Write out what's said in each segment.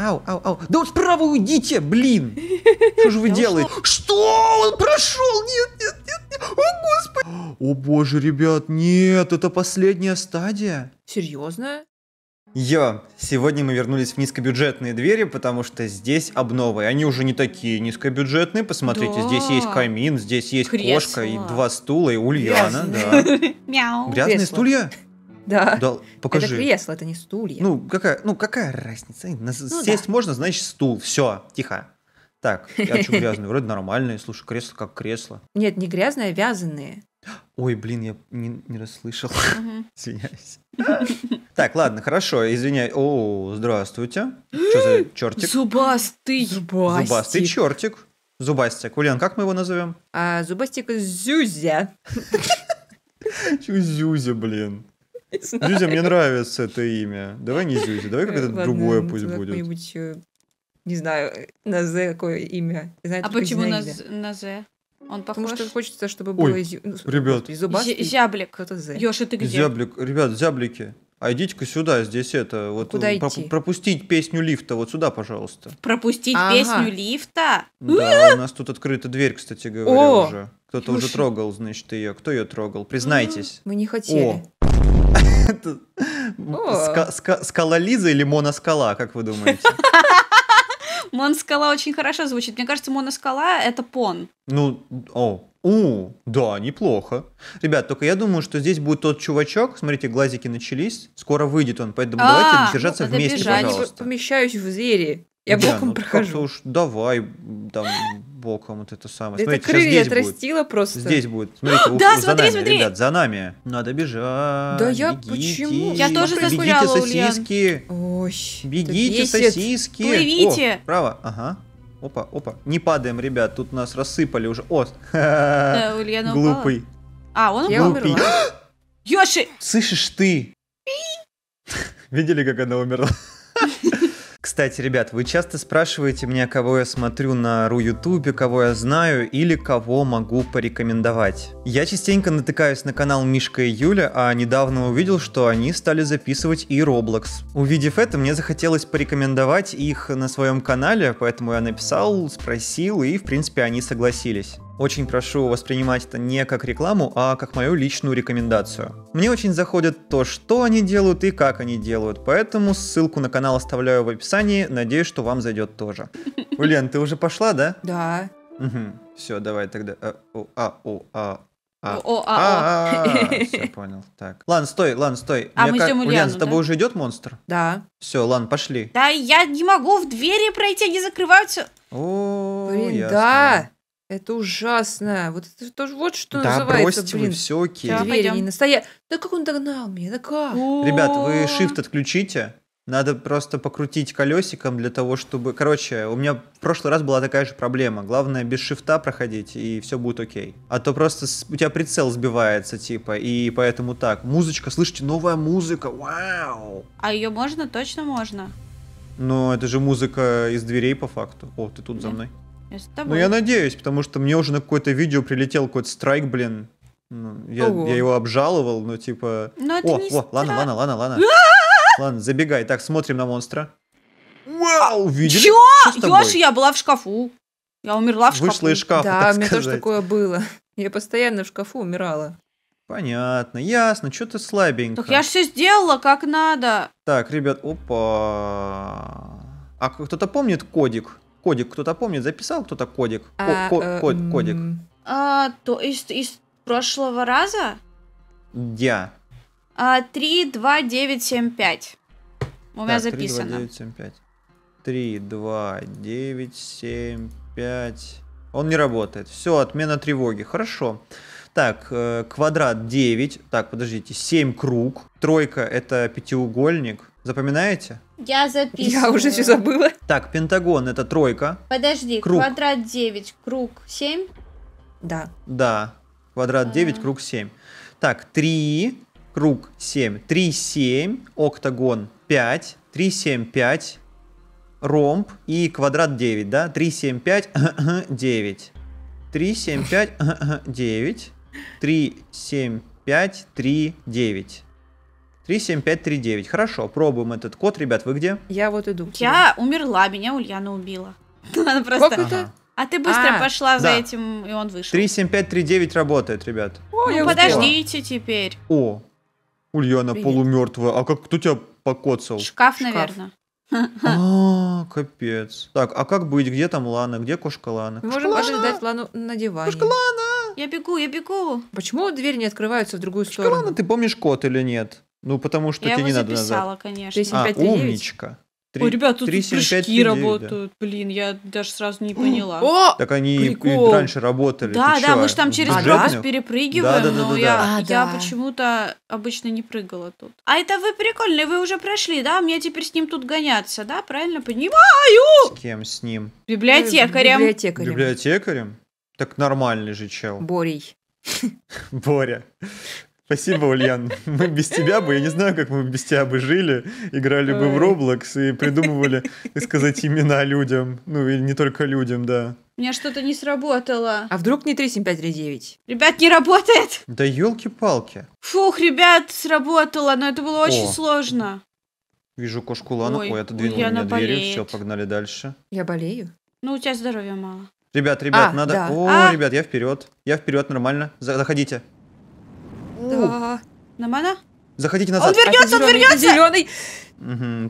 Ау, ау, ау. Да вот справа уйдите, блин. Что же вы делаете? Ну. Что? Он прошел? Нет, нет, нет, О, господи. О, боже, ребят, нет, это последняя стадия. Серьезно? Йо, сегодня мы вернулись в низкобюджетные двери, потому что здесь обновы. Они уже не такие низкобюджетные. Посмотрите, да. здесь есть камин, здесь есть Кресло. кошка и два стула, и Ульяна. Да. Мяу. Грязные Кресло. стулья? Да. Дал, покажи. Это кресло, это не стулья. Ну, какая, ну, какая разница? Ну, Сесть да. можно, значит, стул. Все, тихо. Так, я что грязный? Вроде нормальные. Слушай, кресло как кресло. Нет, не грязные, а вязаные. Ой, блин, я не, не расслышал. Угу. Извиняюсь. Так, ладно, хорошо, извиняюсь. О, здравствуйте. Что за чертик? Зубастый. Зубастый чертик. Зубастик. Ульян, как мы его назовем? А, зубастик Зюзя. Чего Зюзя, блин? Зюзя, мне нравится это имя. Давай не Зюзя, давай какое-то другое пусть будет. Не знаю, на З какое имя. А почему на З? Он похож. Потому что хочется, чтобы было Ой, зю... Ну, ребят. зубастый. Зяблик. Ёша, ты где? Зяблик. Ребят, зяблики. А идите-ка сюда, здесь это, вот а Куда э, про- идти? пропустить песню лифта, вот сюда, пожалуйста. Пропустить ага. песню лифта? Да, у нас тут открыта дверь, кстати говоря, О! уже. Кто-то уже трогал, значит, ее. Кто ее трогал? Признайтесь. Мы не хотели. О, Скала Лиза или моноскала, как вы думаете? Монскала очень хорошо звучит. Мне кажется, моноскала — это пон. Ну, о, у, да, неплохо. Ребят, только я думаю, что здесь будет тот чувачок. Смотрите, глазики начались. Скоро выйдет он, поэтому а, давайте ну, держаться вместе, пожалуйста. Я помещаюсь в зере. Я боком ну, прохожу. уж давай, там, боком вот это самое. Да смотрите, это крылья отрастила будет. просто. Здесь будет. Смотрите, а, да, у, смотри, за смотри. ребят, за нами. Надо бежать. Да я бегите, почему? Я ну, тоже заскучала, Бегите сосиски. Ой, бегите сосиски. Плывите. О, право, ага. Опа, опа. Не падаем, ребят, тут нас рассыпали уже. О, да, Ульяна глупый. Упала. А, он я глупый. Йоши! Слышишь ты? Видели, как она умерла? кстати, ребят, вы часто спрашиваете меня, кого я смотрю на Ру Ютубе, кого я знаю или кого могу порекомендовать. Я частенько натыкаюсь на канал Мишка и Юля, а недавно увидел, что они стали записывать и Roblox. Увидев это, мне захотелось порекомендовать их на своем канале, поэтому я написал, спросил и, в принципе, они согласились. Очень прошу воспринимать это не как рекламу, а как мою личную рекомендацию. Мне очень заходит то, что они делают и как они делают, поэтому ссылку на канал оставляю в описании, надеюсь, что вам зайдет тоже. Лен, ты уже пошла, да? Да. Угу. Все, давай тогда. А, о, а, о, а, а. О, а, а, о. А, а. Все, понял. Так. Лан, стой, Лан, стой. А мы ждем Ульяну, с тобой уже идет монстр? Да. Все, Лан, пошли. Да, я не могу в двери пройти, они закрываются. О, Блин, да. Это ужасно. Вот это тоже вот что да, называется, бросьте блин. Вы, все окей. Да, Двери не настоя. Да как он догнал меня? Да как? Ребят, вы shift отключите. Надо просто покрутить колесиком для того, чтобы... Короче, у меня в прошлый раз была такая же проблема. Главное, без шифта проходить, и все будет окей. А то просто с... у тебя прицел сбивается, типа, и поэтому так. Музычка, слышите, новая музыка, вау! А ее можно? Точно можно? Но это же музыка из дверей, по факту. О, ты тут Нет. за мной. Ну, я надеюсь, потому что мне уже на какое-то видео прилетел какой-то страйк, блин. Ну, я, я его обжаловал, но типа... Но ну, это о, не о, стра... ладно, ладно, ладно, ладно. ладно, забегай. Так, смотрим на монстра. Вау, видели? Чё? Ёж, я была в шкафу. Я умерла в шкафу. Вышла из шкафа, Да, у меня тоже такое было. Я постоянно в шкафу умирала. Понятно, ясно, что ты слабенько. Так я же все сделала как надо. Так, ребят, опа. А кто-то помнит кодик? кодик кто-то помнит, записал кто-то кодик? А, ко- э, кодик. А, то есть из прошлого раза? Я. А, 3, 2, 9, 7, 5. У меня так, записано. 3, 2, 9, 7, 5. 3, 2, 9, 7, 5. Он не работает. Все, отмена тревоги. Хорошо. Так, э, квадрат 9. Так, подождите, 7 круг. Тройка это пятиугольник. Запоминаете? Я записываю. Я уже все забыла. Так, Пентагон это тройка. Подожди, круг. квадрат 9, круг 7? Да. Да, квадрат 9, а. круг 7. Так, 3, круг 7, 3, 7, октагон 5, 3, 7, 5, ромб и квадрат 9, да? 3, 7, 5, 9. 3, 7, 5, 9. 3, 7, 5, 3, 9. 37539. Хорошо, пробуем этот код. Ребят, вы где? Я вот иду. Я умерла, меня Ульяна убила. Ну, она просто... Как это? А ты быстро а, пошла за этим, и он вышел. 37539 работает, ребят. О, ну, подождите теперь. О, Ульяна Привет. полумертвая. А как кто тебя покоцал? Шкаф, Шкаф. наверное. А, капец. Так, а как быть? Где там Лана? Где кошка Лана? Мы можем подождать Лану на диване. Кошка Лана! Я бегу, я бегу. Почему двери не открываются в другую кошка сторону? Кошка Лана, ты помнишь код или нет? Ну, потому что я тебе не надо записала, назад. конечно. 375, а, 39? умничка. 3, Ой, ребят, тут 3, 7, прыжки 5, 3, 9, работают, да. блин, я даже сразу не поняла. О, так они прикол. раньше работали. Да, да, чё? мы же там через а, пропасть перепрыгиваем, да, да, но да, я, да. я, а, я да. почему-то обычно не прыгала тут. А это вы прикольные, вы уже прошли, да? Мне теперь с ним тут гоняться, да? Правильно понимаю? С кем с ним? Библиотекарем. Библиотекарем. Библиотекарем? Так нормальный же чел. Борей. Боря. Спасибо, Ульян. Мы без тебя бы, я не знаю, как мы без тебя бы жили, играли бы в Roblox и придумывали, так сказать, имена людям. Ну, или не только людям, да. У меня что-то не сработало. А вдруг не 37539? Ребят, не работает! Да елки-палки. Фух, ребят, сработало, но это было очень О. сложно. Вижу кошку Лану. Ой, Ой отодвинула меня дверью. Все, погнали дальше. Я болею. Ну, у тебя здоровья мало. Ребят, ребят, а, надо... Да. О, а? ребят, я вперед. Я вперед, нормально. Заходите. Да. На мана? Заходите назад. Он вернется, а он зеленый, вернется! Зеленый.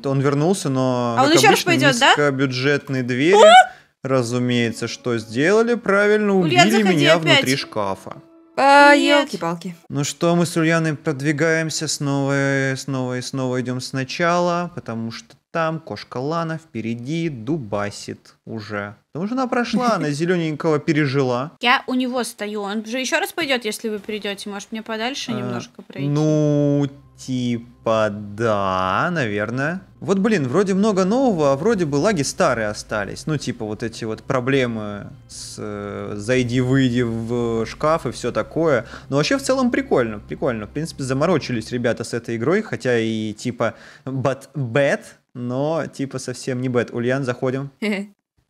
Угу, он вернулся, но. А он еще раз пойдет, да? бюджетные двери. А? Разумеется, что сделали правильно, убили Ульян, меня опять. внутри шкафа. А, елки-палки. Ну что, мы с Ульяной продвигаемся снова, и снова и снова идем сначала, потому что там, кошка Лана впереди дубасит уже. Потому ну, что она прошла, она зелененького пережила. Я у него стою, он же еще раз пойдет, если вы придете, может мне подальше э, немножко пройти? Ну, типа да, наверное. Вот, блин, вроде много нового, а вроде бы лаги старые остались. Ну, типа вот эти вот проблемы с э, зайди-выйди в шкаф и все такое. Но вообще в целом прикольно, прикольно. В принципе, заморочились ребята с этой игрой, хотя и типа but bad, но типа совсем не бэт. Ульян, заходим.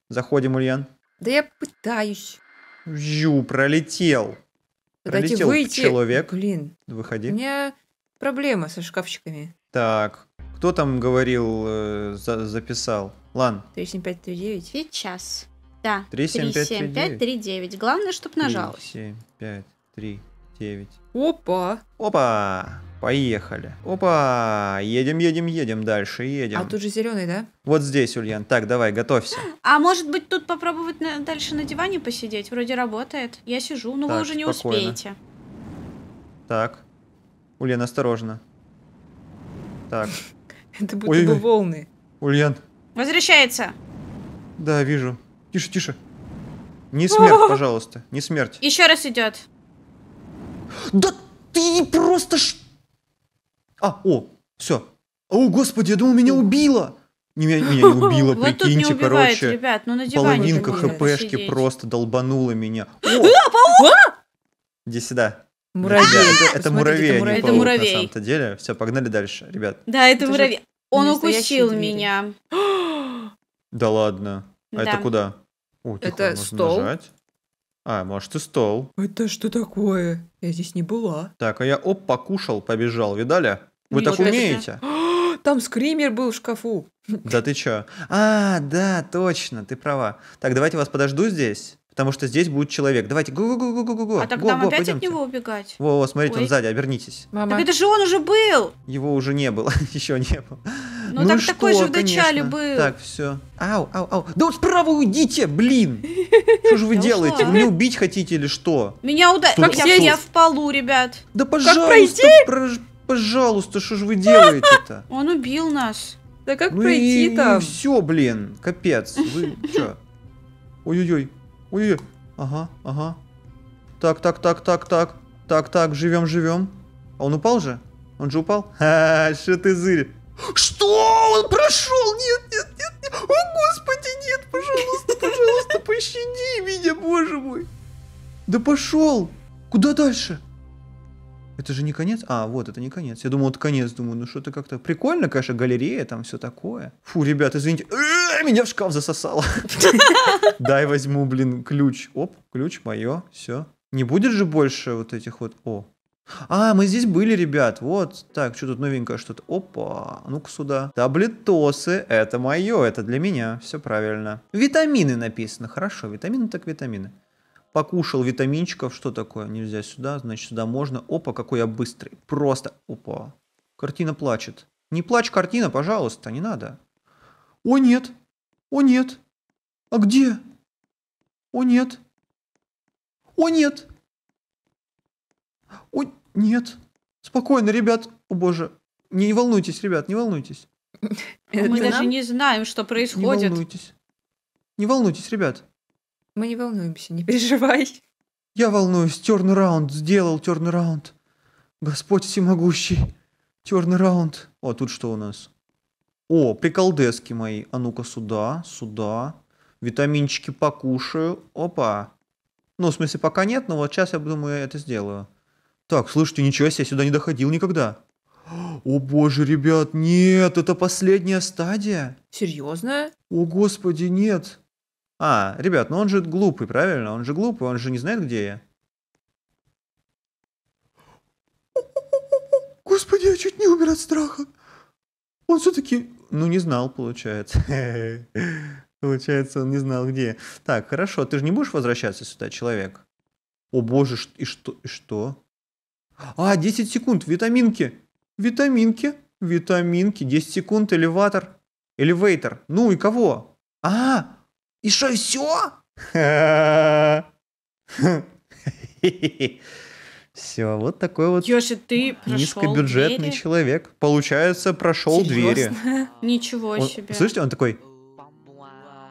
Заходим, Ульян. Да я пытаюсь. Жу, пролетел. пролетел выйти. человек. Блин. Выходи. У меня проблема со шкафчиками. Так, кто там говорил, э, за записал? Лан. 37539. Сейчас. Да. 37539. Главное, чтобы нажалось. 3, 7, 5, 3, 9. Опа. Опа. Поехали. Опа, едем, едем, едем дальше, едем. А тут же зеленый, да? Вот здесь, Ульян. Так, давай, готовься. А может быть тут попробовать на, дальше на диване посидеть? Вроде работает. Я сижу, но ну так, вы уже не спокойно. успеете. Так. Ульян, осторожно. Так. Это будто бы волны. Ульян. Возвращается. Да, вижу. Тише, тише. Не смерть, пожалуйста. Не смерть. Еще раз идет. Да ты просто что? А, о, все. О, господи, я думал, меня убило. Меня, меня не убило, прикиньте, не убивает, короче. Ребят, ну половинка хпшки просто долбанула меня. О! Иди сюда. Муравей. это, это муравей, это муравей. Это муравей. на самом-то деле. Все, погнали дальше, ребят. Да, это, это муравей. Он укусил меня. Да ладно. А да. это куда? О, это стол. Нажать. А, может и стол. Это что такое? Я здесь не была. Так, а я оп, покушал, побежал, видали? Вы Нет, так умеете? А, там скример был в шкафу. Да ты чё? А, да, точно, ты права. Так, давайте вас подожду здесь. Потому что здесь будет человек. Давайте, гу-гу-гу-гу-гу-гу. А так нам опять пойдемте. от него убегать. Во, во смотрите, Ой. он сзади, обернитесь. Мама. Так это же он уже был. Его уже не было, еще не было. Ну, ну так что, такой же вначале был. Так, все. Ау, ау, ау. Да вот справа уйдите, блин! Что же вы делаете? Вы меня убить хотите или что? Меня ударили. Как я Я в полу, ребят. Да пожалуйста, Как пройти? пожалуйста, что же вы делаете-то? Он убил нас. Да как ну пройти там? все, блин, капец. Вы что? Ой-ой-ой. Ой-ой. Ага, ага. Так, так, так, так, так. Так, так, живем, живем. А он упал же? Он же упал? Ха, что ты зырь? Что? Он прошел? Нет, нет, нет, нет. О, господи, нет, пожалуйста, пожалуйста, пощади меня, боже мой. Да пошел. Куда дальше? Это же не конец? А, вот, это не конец. Я думал, это конец. Думаю, ну что-то как-то... Прикольно, конечно, галерея, там все такое. Фу, ребят, извините. Э, меня в шкаф засосало. Дай возьму, блин, ключ. Оп, ключ мое, все. Не будет же больше вот этих вот... О, а, мы здесь были, ребят. Вот. Так, что тут новенькое что-то? Опа. Ну-ка сюда. Таблетосы. Это мое, это для меня. Все правильно. Витамины написано. Хорошо, витамины так витамины. Покушал витаминчиков. Что такое? Нельзя сюда. Значит, сюда можно. Опа, какой я быстрый. Просто. Опа. Картина плачет. Не плачь, картина, пожалуйста. Не надо. О, нет. О, нет. А где? О, нет. О, нет. Ой, нет. Спокойно, ребят. О боже. Не, волнуйтесь, ребят, не волнуйтесь. Мы даже не знаем, что происходит. Не волнуйтесь. Не волнуйтесь, ребят. Мы не волнуемся, не переживай. Я волнуюсь. Терн раунд. Сделал терн раунд. Господь всемогущий. Терн раунд. О, а тут что у нас? О, приколдески мои. А ну-ка сюда, сюда. Витаминчики покушаю. Опа. Ну, в смысле, пока нет, но вот сейчас я думаю, я это сделаю. Так, слушайте, ничего себе, я сюда не доходил никогда. О боже, ребят, нет, это последняя стадия. Серьезная? О господи, нет. А, ребят, ну он же глупый, правильно? Он же глупый, он же не знает, где я. Господи, я чуть не умер от страха. Он все-таки, ну не знал, получается. Получается, он не знал, где Так, хорошо, ты же не будешь возвращаться сюда, человек? О боже, и что? И что? А, 10 секунд, витаминки. Витаминки, витаминки, 10 секунд, элеватор. Элевейтор. Ну и кого? А, и что, все? Все, вот такой вот Ёши, ты низкобюджетный двери? человек. Получается, прошел Серьезно? двери. Ничего он, себе. Слышите, он такой...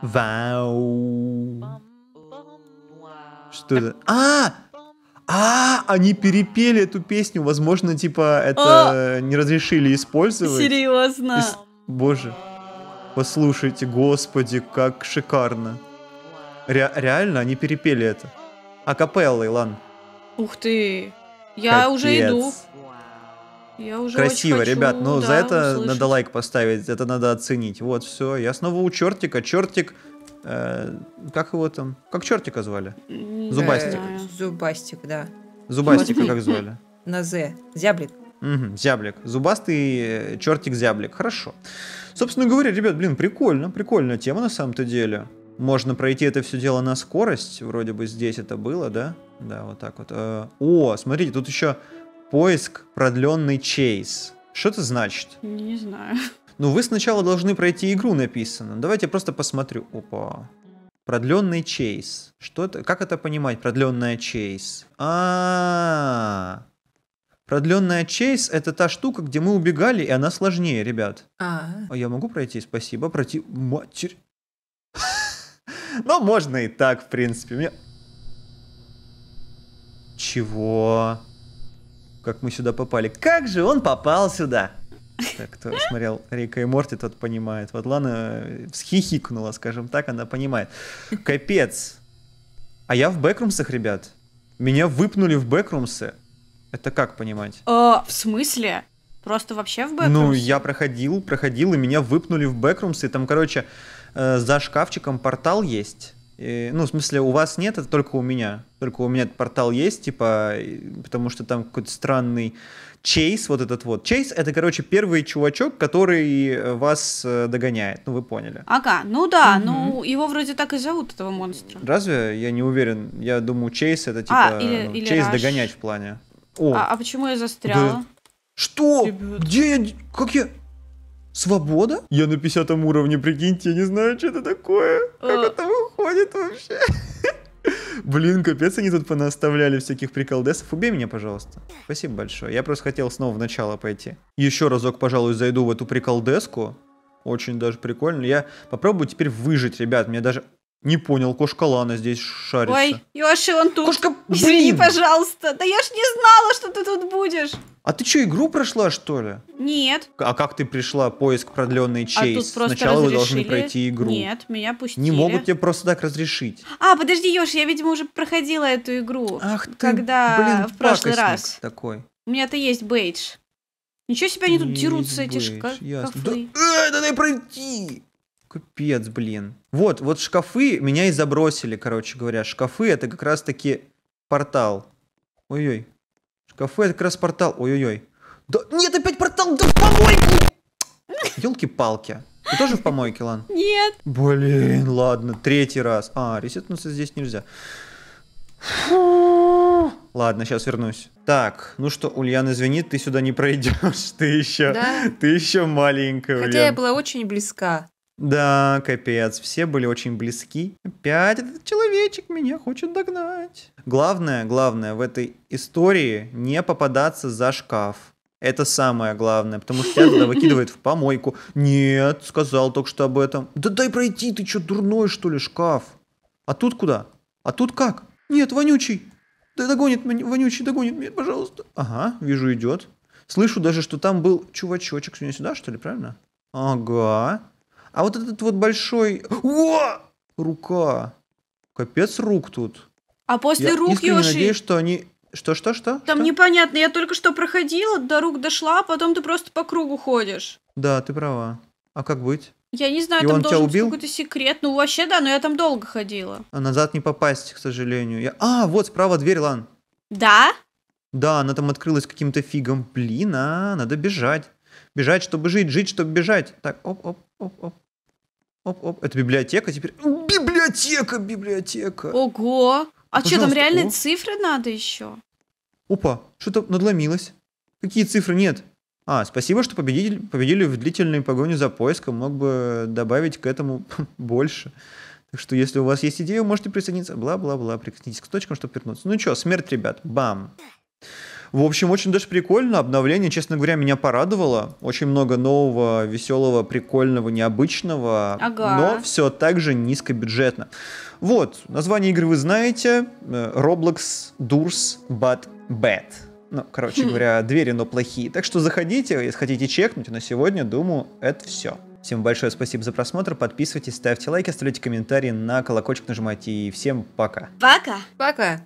Вау. Что это? А! А, они перепели эту песню, возможно, типа это а! не разрешили использовать. Серьезно? Боже, послушайте, господи, как шикарно. Ре- реально, они перепели это. А Акапеллой, ладно. Ух ты, я Капец. уже иду. Я уже Красиво, хочу, ребят, но ну, да, за это услышать. надо лайк поставить, это надо оценить. Вот, все, я снова у чертика, чертик, э, как его там, как чертика звали? Зубастик. Зубастик, да. Зубастика как звали? На З. Зяблик. Угу, зяблик. Зубастый э, чертик зяблик. Хорошо. Собственно говоря, ребят, блин, прикольно. Прикольная тема на самом-то деле. Можно пройти это все дело на скорость. Вроде бы здесь это было, да? Да, вот так вот. Э, о, смотрите, тут еще поиск продленный чейз. Что это значит? Не знаю. Ну, вы сначала должны пройти игру написано. Давайте я просто посмотрю. Опа. Продленный чейс. Что это? Как это понимать? Продленная чейс. А, продленная чейс это та штука, где мы убегали, и она сложнее, ребят. А, а я могу пройти, спасибо. Пройти. Матерь. Но ну, можно и так, в принципе. Чего? Как мы сюда попали? Как же он попал сюда? хорошая. Кто смотрел Рика и Морти, тот понимает. Вот Лана схихикнула, скажем так, она понимает. Капец. А я в бэкрумсах, ребят. Меня выпнули в бэкрумсы. Это как понимать? Э, в смысле? Просто вообще в ну, бэкрумс? Ну, я проходил, проходил, и меня выпнули в Бэкрумсы, И там, короче, э, за шкафчиком портал есть. И, ну, в смысле, у вас нет, это только у меня. Только у меня этот портал есть, типа, потому что там какой-то странный Чейз, вот этот вот. Чейз — это, короче, первый чувачок, который э, вас э, догоняет, ну, вы поняли. Ага, ну да, угу. ну, его вроде так и зовут, этого монстра. Разве? Я не уверен. Я думаю, Чейз — это, а, типа, а, или, ну, или Чейз — догонять в плане. А, О. А, а почему я застряла? Да. Что? Ребят. Где я? Как я? Свобода? Я на 50 уровне, прикиньте, я не знаю, что это такое. Как э, это выглядит? происходит вообще? Блин, капец, они тут понаставляли всяких приколдесов. Убей меня, пожалуйста. Спасибо большое. Я просто хотел снова в начало пойти. Еще разок, пожалуй, зайду в эту приколдеску. Очень даже прикольно. Я попробую теперь выжить, ребят. Мне даже не понял, кошка Лана здесь шарится. Ой, Йоши, он тут. Кошка, блин. Извини, пожалуйста. Да я ж не знала, что ты тут будешь. А ты что, игру прошла, что ли? Нет. А как ты пришла? Поиск продленный а чейз. А тут просто Сначала разрешили... вы должны пройти игру. Нет, меня пустили. Не могут тебе просто так разрешить. А, подожди, Ёж, я, видимо, уже проходила эту игру. Ах ты, когда блин, в прошлый раз. такой. У меня-то есть бейдж. Ничего себе они тут дерутся, эти шкафы. Да, да дай пройти! Капец, блин. Вот, вот шкафы меня и забросили, короче говоря. Шкафы это как раз таки портал. Ой-ой. Шкафы это как раз портал. Ой-ой-ой. Да, нет, опять портал, да в помойку! Елки-палки. Ты тоже в помойке, Лан? Нет. Блин, ладно, третий раз. А, ресетнуться здесь нельзя. Ладно, сейчас вернусь. Так, ну что, Ульяна, извини, ты сюда не пройдешь. Ты еще, да? ты еще маленькая, Хотя Ульян. я была очень близка. Да, капец, все были очень близки. Опять этот человечек меня хочет догнать. Главное, главное в этой истории не попадаться за шкаф. Это самое главное, потому что тебя туда выкидывает в помойку. Нет, сказал только что об этом. Да дай пройти, ты что, дурной что ли, шкаф? А тут куда? А тут как? Нет, вонючий. Да догонит меня, вонючий догонит меня, пожалуйста. Ага, вижу, идет. Слышу даже, что там был чувачочек. Сегодня сюда, что ли, правильно? Ага. А вот этот вот большой... О! Рука. Капец рук тут. А после я рук, Йоши... Я надеюсь, что они... Что-что-что? Там что? непонятно. Я только что проходила, до рук дошла, а потом ты просто по кругу ходишь. Да, ты права. А как быть? Я не знаю, и там должен убил? быть какой-то секрет. Ну, вообще, да, но я там долго ходила. А назад не попасть, к сожалению. Я... А, вот справа дверь, Лан. Да? Да, она там открылась каким-то фигом. Блин, а, надо бежать. Бежать, чтобы жить, жить, чтобы бежать. Так, оп-оп-оп-оп. Оп-оп, это библиотека теперь. Библиотека, библиотека. Ого! А Пожалуйста. что, там реальные О. цифры надо еще? Опа, что-то надломилось. Какие цифры? Нет. А, спасибо, что победили, победили в длительной погоне за поиском. Мог бы добавить к этому больше. Так что, если у вас есть идея, можете присоединиться. Бла-бла-бла, прикоснитесь к точкам, чтобы вернуться. Ну что, смерть, ребят. Бам. В общем, очень даже прикольно. Обновление, честно говоря, меня порадовало. Очень много нового, веселого, прикольного, необычного. Ага. Но все так же низкобюджетно. Вот, название игры вы знаете. Э, Roblox Durs But Bad. Ну, короче говоря, двери, но плохие. Так что заходите, если хотите чекнуть. На сегодня, думаю, это все. Всем большое спасибо за просмотр. Подписывайтесь, ставьте лайки, оставляйте комментарии, на колокольчик нажимайте. И всем пока. Пока. Пока.